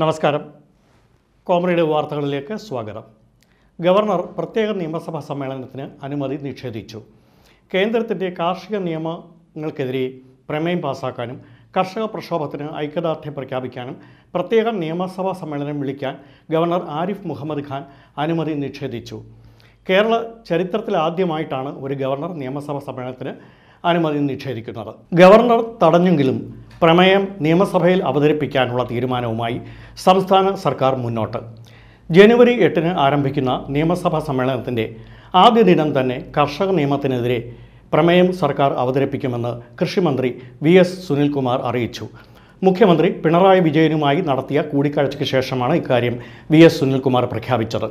നമസ്കാരം കോമറയുടെ വാർത്തകളിലേക്ക് സ്വാഗതം ഗവർണർ പ്രത്യേക നിയമസഭാ സമ്മേളനത്തിന് അനുമതി നിഷേധിച്ചു കേന്ദ്രത്തിൻ്റെ കാർഷിക നിയമങ്ങൾക്കെതിരെ പ്രമേയം പാസാക്കാനും കർഷക പ്രക്ഷോഭത്തിന് ഐക്യദാർഢ്യം പ്രഖ്യാപിക്കാനും പ്രത്യേക നിയമസഭാ സമ്മേളനം വിളിക്കാൻ ഗവർണർ ആരിഫ് മുഹമ്മദ് ഖാൻ അനുമതി നിഷേധിച്ചു കേരള ചരിത്രത്തിലാദ്യമായിട്ടാണ് ഒരു ഗവർണർ നിയമസഭാ സമ്മേളനത്തിന് അനുമതി നിഷേധിക്കുന്നത് ഗവർണർ തടഞ്ഞെങ്കിലും പ്രമേയം നിയമസഭയിൽ അവതരിപ്പിക്കാനുള്ള തീരുമാനവുമായി സംസ്ഥാന സർക്കാർ മുന്നോട്ട് ജനുവരി എട്ടിന് ആരംഭിക്കുന്ന നിയമസഭാ സമ്മേളനത്തിൻ്റെ ആദ്യ ദിനം തന്നെ കർഷക നിയമത്തിനെതിരെ പ്രമേയം സർക്കാർ അവതരിപ്പിക്കുമെന്ന് കൃഷിമന്ത്രി വി എസ് സുനിൽകുമാർ അറിയിച്ചു മുഖ്യമന്ത്രി പിണറായി വിജയനുമായി നടത്തിയ കൂടിക്കാഴ്ചയ്ക്ക് ശേഷമാണ് ഇക്കാര്യം വി എസ് സുനിൽകുമാർ പ്രഖ്യാപിച്ചത്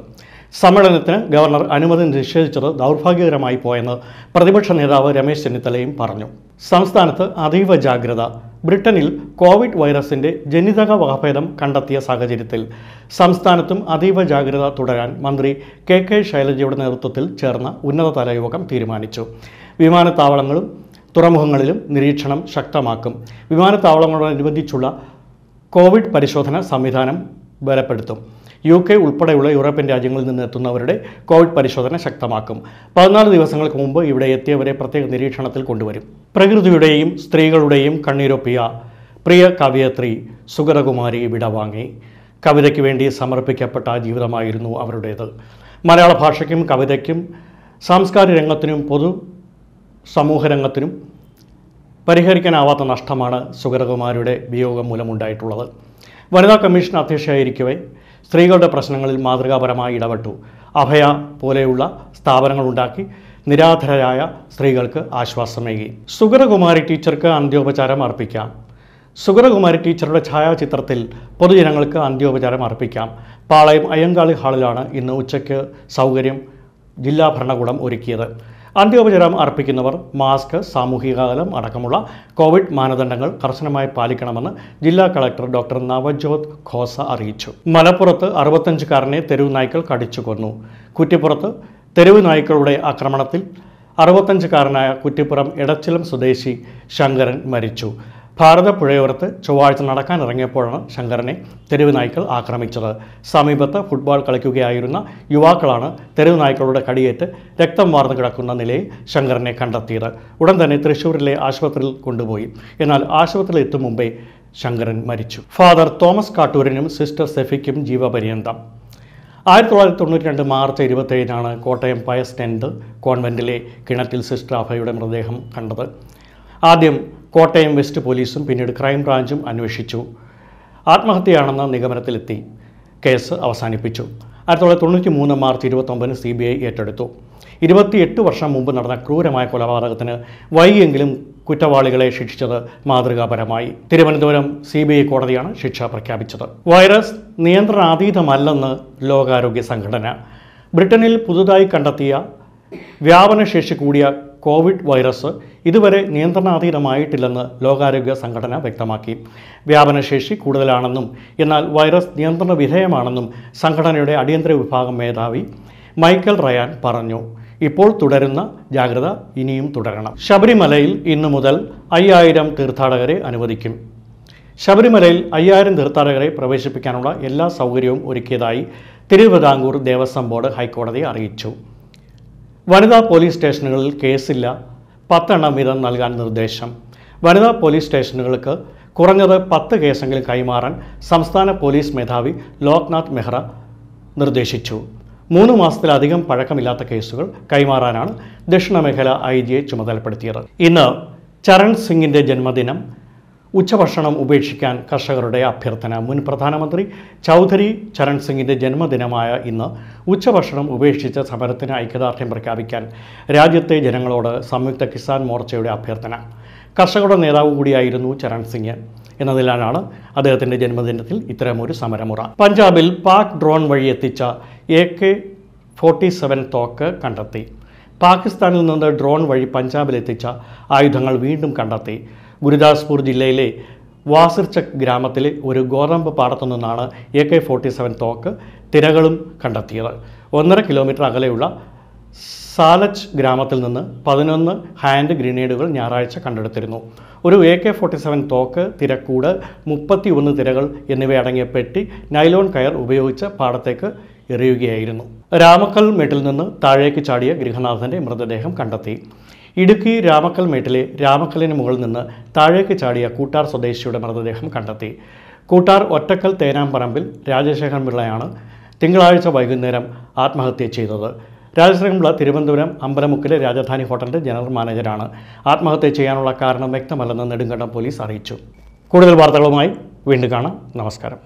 സമ്മേളനത്തിന് ഗവർണർ അനുമതി നിഷേധിച്ചത് ദൗർഭാഗ്യകരമായി പോയെന്ന് പ്രതിപക്ഷ നേതാവ് രമേശ് ചെന്നിത്തലയും പറഞ്ഞു സംസ്ഥാനത്ത് അതീവ ജാഗ്രത ബ്രിട്ടനിൽ കോവിഡ് വൈറസിന്റെ ജനിതക വകഭേദം കണ്ടെത്തിയ സാഹചര്യത്തിൽ സംസ്ഥാനത്തും അതീവ ജാഗ്രത തുടരാൻ മന്ത്രി കെ കെ ശൈലജയുടെ നേതൃത്വത്തിൽ ചേർന്ന ഉന്നതതല യോഗം തീരുമാനിച്ചു വിമാനത്താവളങ്ങളും തുറമുഖങ്ങളിലും നിരീക്ഷണം ശക്തമാക്കും വിമാനത്താവളങ്ങളോടനുബന്ധിച്ചുള്ള കോവിഡ് പരിശോധന സംവിധാനം ബലപ്പെടുത്തും യു കെ ഉൾപ്പെടെയുള്ള യൂറോപ്യൻ രാജ്യങ്ങളിൽ നിന്ന് എത്തുന്നവരുടെ കോവിഡ് പരിശോധന ശക്തമാക്കും പതിനാല് ദിവസങ്ങൾക്ക് മുമ്പ് ഇവിടെ എത്തിയവരെ പ്രത്യേക നിരീക്ഷണത്തിൽ കൊണ്ടുവരും പ്രകൃതിയുടെയും സ്ത്രീകളുടെയും കണ്ണീരൊപ്പിയ പ്രിയ കവയത്രി സുഗതകുമാരി വിടവാങ്ങി കവിതയ്ക്ക് വേണ്ടി സമർപ്പിക്കപ്പെട്ട ജീവിതമായിരുന്നു അവരുടേത് മലയാള ഭാഷയ്ക്കും കവിതയ്ക്കും സാംസ്കാരിക രംഗത്തിനും പൊതു സമൂഹ രംഗത്തിനും പരിഹരിക്കാനാവാത്ത നഷ്ടമാണ് സുഗതകുമാരിയുടെ വിയോഗം മൂലമുണ്ടായിട്ടുള്ളത് വനിതാ കമ്മീഷൻ അധ്യക്ഷയായിരിക്കവേ സ്ത്രീകളുടെ പ്രശ്നങ്ങളിൽ മാതൃകാപരമായി ഇടപെട്ടു അഭയ പോലെയുള്ള സ്ഥാപനങ്ങളുണ്ടാക്കി നിരാധരായ സ്ത്രീകൾക്ക് ആശ്വാസമേകി സുഗരകുമാരി ടീച്ചർക്ക് അന്ത്യോപചാരം അർപ്പിക്കാം സുഗരകുമാരി ടീച്ചറുടെ ഛായാചിത്രത്തിൽ പൊതുജനങ്ങൾക്ക് അന്ത്യോപചാരം അർപ്പിക്കാം പാളയം അയ്യങ്കാളി ഹാളിലാണ് ഇന്ന് ഉച്ചയ്ക്ക് സൗകര്യം ജില്ലാ ഭരണകൂടം ഒരുക്കിയത് അന്ത്യോപചാരം അർപ്പിക്കുന്നവർ മാസ്ക് സാമൂഹിക അകലം അടക്കമുള്ള കോവിഡ് മാനദണ്ഡങ്ങൾ കർശനമായി പാലിക്കണമെന്ന് ജില്ലാ കളക്ടർ ഡോക്ടർ നവജോത് ഖോസ അറിയിച്ചു മലപ്പുറത്ത് അറുപത്തഞ്ചുകാരനെ തെരുവ് നായ്ക്കൾ കടിച്ചു കൊന്നു കുറ്റിപ്പുറത്ത് തെരുവ് നായ്ക്കളുടെ ആക്രമണത്തിൽ അറുപത്തഞ്ചുകാരനായ കുറ്റിപ്പുറം എടച്ചിലം സ്വദേശി ശങ്കരൻ മരിച്ചു ഭാരത പുഴയോരത്ത് ചൊവ്വാഴ്ച നടക്കാനിറങ്ങിയപ്പോഴാണ് ശങ്കരനെ തെരുവ് നായ്ക്കൾ ആക്രമിച്ചത് സമീപത്ത് ഫുട്ബോൾ കളിക്കുകയായിരുന്ന യുവാക്കളാണ് തെരുവ് നായ്ക്കളുടെ കടിയേറ്റ് രക്തം വാർന്നു കിടക്കുന്ന നിലയിൽ ശങ്കരനെ കണ്ടെത്തിയത് ഉടൻ തന്നെ തൃശ്ശൂരിലെ ആശുപത്രിയിൽ കൊണ്ടുപോയി എന്നാൽ ആശുപത്രിയിൽ എത്തും മുമ്പേ ശങ്കരൻ മരിച്ചു ഫാദർ തോമസ് കാട്ടൂരിനും സിസ്റ്റർ സെഫിക്കും ജീവപര്യന്തം ആയിരത്തി തൊള്ളായിരത്തി തൊണ്ണൂറ്റി രണ്ട് മാർച്ച് ഇരുപത്തേഴിനാണ് കോട്ടയം പയസ് ടെൻത് കോൺവെൻറ്റിലെ കിണറ്റിൽ സിസ്റ്റർ അഭയുടെ മൃതദേഹം കണ്ടത് ആദ്യം കോട്ടയം വെസ്റ്റ് പോലീസും പിന്നീട് ക്രൈംബ്രാഞ്ചും അന്വേഷിച്ചു ആത്മഹത്യയാണെന്ന നിഗമനത്തിലെത്തി കേസ് അവസാനിപ്പിച്ചു ആയിരത്തി തൊള്ളായിരത്തി തൊണ്ണൂറ്റി മൂന്ന് മാർച്ച് ഇരുപത്തൊമ്പതിന് സി ബി ഐ ഏറ്റെടുത്തു ഇരുപത്തിയെട്ട് വർഷം മുമ്പ് നടന്ന ക്രൂരമായ കൊലപാതകത്തിന് വൈകിയെങ്കിലും കുറ്റവാളികളെ ശിക്ഷിച്ചത് മാതൃകാപരമായി തിരുവനന്തപുരം സി ബി ഐ കോടതിയാണ് ശിക്ഷ പ്രഖ്യാപിച്ചത് വൈറസ് നിയന്ത്രണാതീതമല്ലെന്ന് ലോകാരോഗ്യ സംഘടന ബ്രിട്ടനിൽ പുതുതായി കണ്ടെത്തിയ വ്യാപനശേഷി കൂടിയ കോവിഡ് വൈറസ് ഇതുവരെ നിയന്ത്രണാതീതമായിട്ടില്ലെന്ന് ലോകാരോഗ്യ സംഘടന വ്യക്തമാക്കി വ്യാപനശേഷി കൂടുതലാണെന്നും എന്നാൽ വൈറസ് നിയന്ത്രണ വിധേയമാണെന്നും സംഘടനയുടെ അടിയന്തര വിഭാഗം മേധാവി മൈക്കൽ റയാൻ പറഞ്ഞു ഇപ്പോൾ തുടരുന്ന ജാഗ്രത ഇനിയും തുടരണം ശബരിമലയിൽ ഇന്നു മുതൽ അയ്യായിരം തീർത്ഥാടകരെ അനുവദിക്കും ശബരിമലയിൽ അയ്യായിരം തീർത്ഥാടകരെ പ്രവേശിപ്പിക്കാനുള്ള എല്ലാ സൗകര്യവും ഒരുക്കിയതായി തിരുവിതാംകൂർ ദേവസ്വം ബോർഡ് ഹൈക്കോടതി അറിയിച്ചു വനിതാ പോലീസ് സ്റ്റേഷനുകളിൽ കേസില്ല പത്തെണ്ണം വീതം നൽകാൻ നിർദ്ദേശം വനിതാ പോലീസ് സ്റ്റേഷനുകൾക്ക് കുറഞ്ഞത് പത്ത് കേസെങ്കിലും കൈമാറാൻ സംസ്ഥാന പോലീസ് മേധാവി ലോക്നാഥ് മെഹ്റ നിർദ്ദേശിച്ചു മൂന്ന് മാസത്തിലധികം പഴക്കമില്ലാത്ത കേസുകൾ കൈമാറാനാണ് ദക്ഷിണ മേഖല ഐ ജിയെ ചുമതലപ്പെടുത്തിയത് ഇന്ന് ചരൺ സിംഗിൻ്റെ ജന്മദിനം ഉച്ചഭക്ഷണം ഉപേക്ഷിക്കാൻ കർഷകരുടെ അഭ്യർത്ഥന മുൻ പ്രധാനമന്ത്രി ചൗധരി ചരൺ സിംഗിൻ്റെ ജന്മദിനമായ ഇന്ന് ഉച്ചഭക്ഷണം ഉപേക്ഷിച്ച് സമരത്തിന് ഐക്യദാർഢ്യം പ്രഖ്യാപിക്കാൻ രാജ്യത്തെ ജനങ്ങളോട് സംയുക്ത കിസാൻ മോർച്ചയുടെ അഭ്യർത്ഥന കർഷകരുടെ നേതാവ് കൂടിയായിരുന്നു ചരൺ സിംഗ് എന്നതിലാണ് അദ്ദേഹത്തിൻ്റെ ജന്മദിനത്തിൽ ഇത്തരമൊരു സമരമുറ പഞ്ചാബിൽ പാക് ഡ്രോൺ വഴി എത്തിച്ച എ കെ ഫോർട്ടി സെവൻ തോക്ക് കണ്ടെത്തി പാകിസ്ഥാനിൽ നിന്ന് ഡ്രോൺ വഴി പഞ്ചാബിലെത്തിച്ച ആയുധങ്ങൾ വീണ്ടും കണ്ടെത്തി ഗുരുദാസ്പൂർ ജില്ലയിലെ വാസിർചക് ഗ്രാമത്തിലെ ഒരു ഗോതമ്പ് പാടത്തു നിന്നാണ് എ കെ ഫോർട്ടി സെവൻ തോക്ക് തിരകളും കണ്ടെത്തിയത് ഒന്നര കിലോമീറ്റർ അകലെയുള്ള സാലച്ച് ഗ്രാമത്തിൽ നിന്ന് പതിനൊന്ന് ഹാൻഡ് ഗ്രനേഡുകൾ ഞായറാഴ്ച കണ്ടെടുത്തിരുന്നു ഒരു എ കെ ഫോർട്ടി സെവൻ തോക്ക് തിരക്കൂട് മുപ്പത്തി ഒന്ന് തിരകൾ എന്നിവയടങ്ങിയ പെട്ടി നൈലോൺ കയർ ഉപയോഗിച്ച് പാടത്തേക്ക് എറിയുകയായിരുന്നു രാമക്കൽ മെട്ടിൽ നിന്ന് താഴേക്ക് ചാടിയ ഗൃഹനാഥൻ്റെ മൃതദേഹം കണ്ടെത്തി ഇടുക്കി രാമക്കൽ മേട്ടിലെ രാമക്കലിന് മുകളിൽ നിന്ന് താഴേക്ക് ചാടിയ കൂട്ടാർ സ്വദേശിയുടെ മൃതദേഹം കണ്ടെത്തി കൂട്ടാർ ഒറ്റക്കൽ തേനാമ്പറമ്പിൽ രാജശേഖരൻ പിള്ളയാണ് തിങ്കളാഴ്ച വൈകുന്നേരം ആത്മഹത്യ ചെയ്തത് രാജശേഖരൻ പിള്ള തിരുവനന്തപുരം അമ്പലമുക്കിലെ രാജധാനി ഹോട്ടലിൻ്റെ ജനറൽ മാനേജരാണ് ആത്മഹത്യ ചെയ്യാനുള്ള കാരണം വ്യക്തമല്ലെന്ന് നെടുങ്കണ്ടം പോലീസ് അറിയിച്ചു കൂടുതൽ വാർത്തകളുമായി വീണ്ടും കാണാം നമസ്കാരം